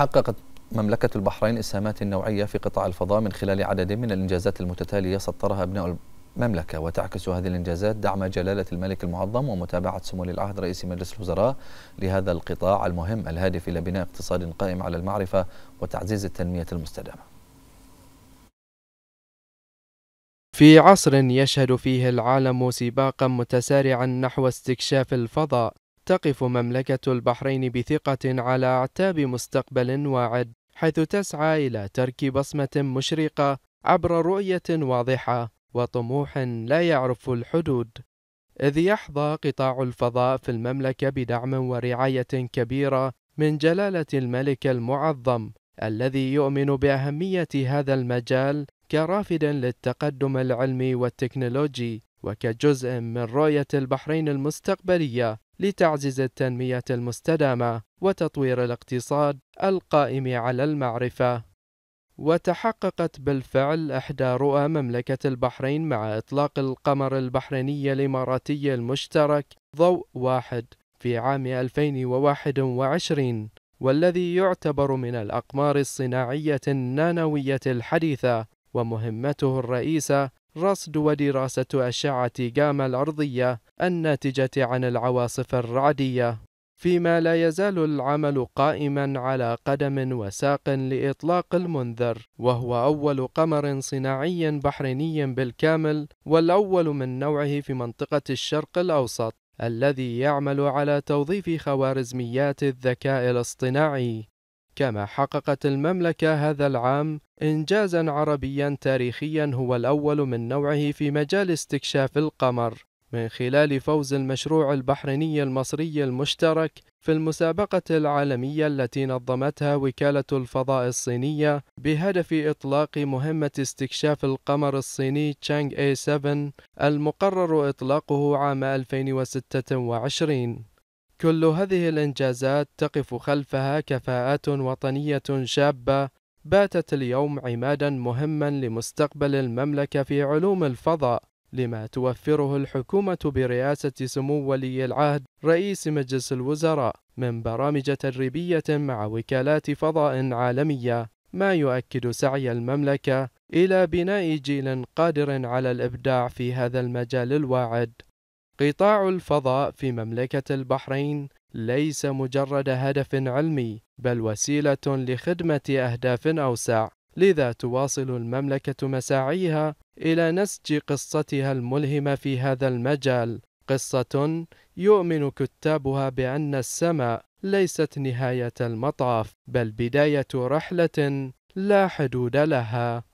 حققت مملكة البحرين إسهامات نوعية في قطاع الفضاء من خلال عدد من الإنجازات المتتالية سطرها أبناء المملكة وتعكس هذه الإنجازات دعم جلالة الملك المعظم ومتابعة سمو العهد رئيس مجلس الوزراء لهذا القطاع المهم الهادف إلى بناء اقتصاد قائم على المعرفة وتعزيز التنمية المستدامة في عصر يشهد فيه العالم سباقا متسارعا نحو استكشاف الفضاء تقف مملكة البحرين بثقة على أعتاب مستقبل واعد حيث تسعى إلى ترك بصمة مشرقة عبر رؤية واضحة وطموح لا يعرف الحدود إذ يحظى قطاع الفضاء في المملكة بدعم ورعاية كبيرة من جلالة الملك المعظم الذي يؤمن بأهمية هذا المجال كرافد للتقدم العلمي والتكنولوجي وكجزء من رؤية البحرين المستقبلية لتعزيز التنمية المستدامة وتطوير الاقتصاد القائم على المعرفة. وتحققت بالفعل إحدى رؤى مملكة البحرين مع إطلاق القمر البحريني الإماراتي المشترك ضوء واحد في عام 2021 والذي يعتبر من الأقمار الصناعية النانوية الحديثة ومهمته الرئيسة رصد ودراسة أشعة جاما الأرضية الناتجة عن العواصف الرعدية فيما لا يزال العمل قائما على قدم وساق لإطلاق المنذر وهو أول قمر صناعي بحريني بالكامل والأول من نوعه في منطقة الشرق الأوسط الذي يعمل على توظيف خوارزميات الذكاء الاصطناعي كما حققت المملكة هذا العام إنجازا عربيا تاريخيا هو الأول من نوعه في مجال استكشاف القمر من خلال فوز المشروع البحريني المصري المشترك في المسابقة العالمية التي نظمتها وكالة الفضاء الصينية بهدف إطلاق مهمة استكشاف القمر الصيني تشانغ اي 7 المقرر إطلاقه عام 2026 كل هذه الإنجازات تقف خلفها كفاءات وطنية شابة باتت اليوم عمادا مهما لمستقبل المملكة في علوم الفضاء لما توفره الحكومة برئاسة سمو ولي العهد رئيس مجلس الوزراء من برامج تدريبية مع وكالات فضاء عالمية ما يؤكد سعي المملكة إلى بناء جيل قادر على الإبداع في هذا المجال الواعد قطاع الفضاء في مملكة البحرين ليس مجرد هدف علمي بل وسيلة لخدمة أهداف أوسع لذا تواصل المملكة مساعيها إلى نسج قصتها الملهمة في هذا المجال قصة يؤمن كتابها بأن السماء ليست نهاية المطاف بل بداية رحلة لا حدود لها